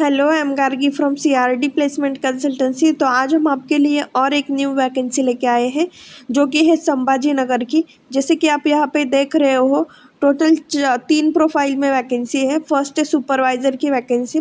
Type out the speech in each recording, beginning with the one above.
hello I am Gargi from CRD placement consultancy तो आज हम आपके लिए और एक न्यू वैकेंसी लेके आए हैं जो कि है संभाजी नगर की जैसे कि आप यहाँ पे देख रहे हो टोटल तीन प्रोफाइल में वैकेंसी है फर्स्ट है सुपरवाइज़र की वैकेंसी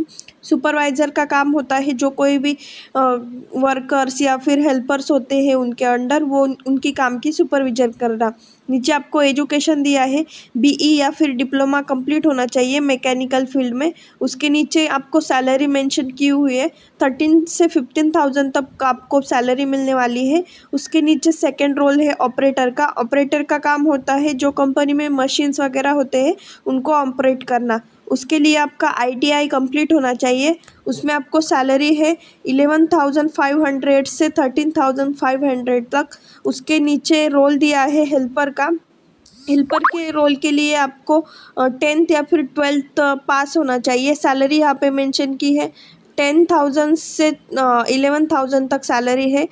सुपरवाइज़र का काम होता है जो कोई भी वर्कर्स या फिर हेल्पर्स होते हैं उनके अंडर वो उनकी काम की सुपरविजन करना नीचे आपको एजुकेशन दिया है बीई e या फिर डिप्लोमा कंप्लीट होना चाहिए मैकेनिकल फील्ड में उसके नीचे आपको सैलरी मेंशन की हुई है थर्टीन से फिफ्टीन थाउजेंड तक आपको सैलरी मिलने वाली है उसके नीचे सेकेंड रोल है ऑपरेटर का ऑपरेटर का काम होता है जो कंपनी में मशीन्स वगैरह होते हैं उनको ऑपरेट करना उसके लिए आपका आई कंप्लीट होना चाहिए उसमें आपको सैलरी है इलेवन थाउजेंड फाइव हंड्रेड से थर्टीन थाउजेंड फाइव हंड्रेड तक उसके नीचे रोल दिया है हेल्पर का हेल्पर के रोल के लिए आपको टेंथ या फिर ट्वेल्थ पास होना चाहिए सैलरी यहाँ पे मेंशन की है टेन थाउजेंड से इलेवन थाउजेंड तक सैलरी है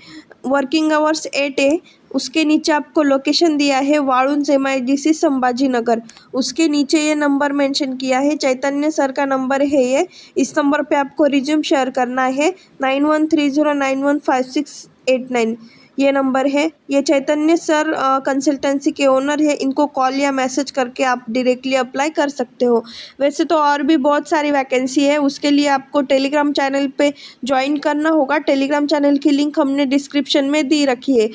वर्किंग आवर्स एट है उसके नीचे आपको लोकेशन दिया है वाड़ूंज M I D C Sambhaji Nagar उसके नीचे ये नंबर मेंशन किया है चैतन्य सर का नंबर है ये इस नंबर पे आपको रिज्यूम शेयर करना है nine one three zero nine one five six eight nine ये नंबर है ये चैतन्य सर कंसल्टेंसी के ओनर है इनको कॉल या मैसेज करके आप डायरेक्टली अप्लाई कर सकते हो वैसे तो और भी बहुत सारी वैकेंसी है उसके लिए आपको टेलीग्राम चैनल पे ज्वाइन करना होगा टेलीग्राम चैनल की लिंक हमने डिस्क्रिप्शन में दी रखी है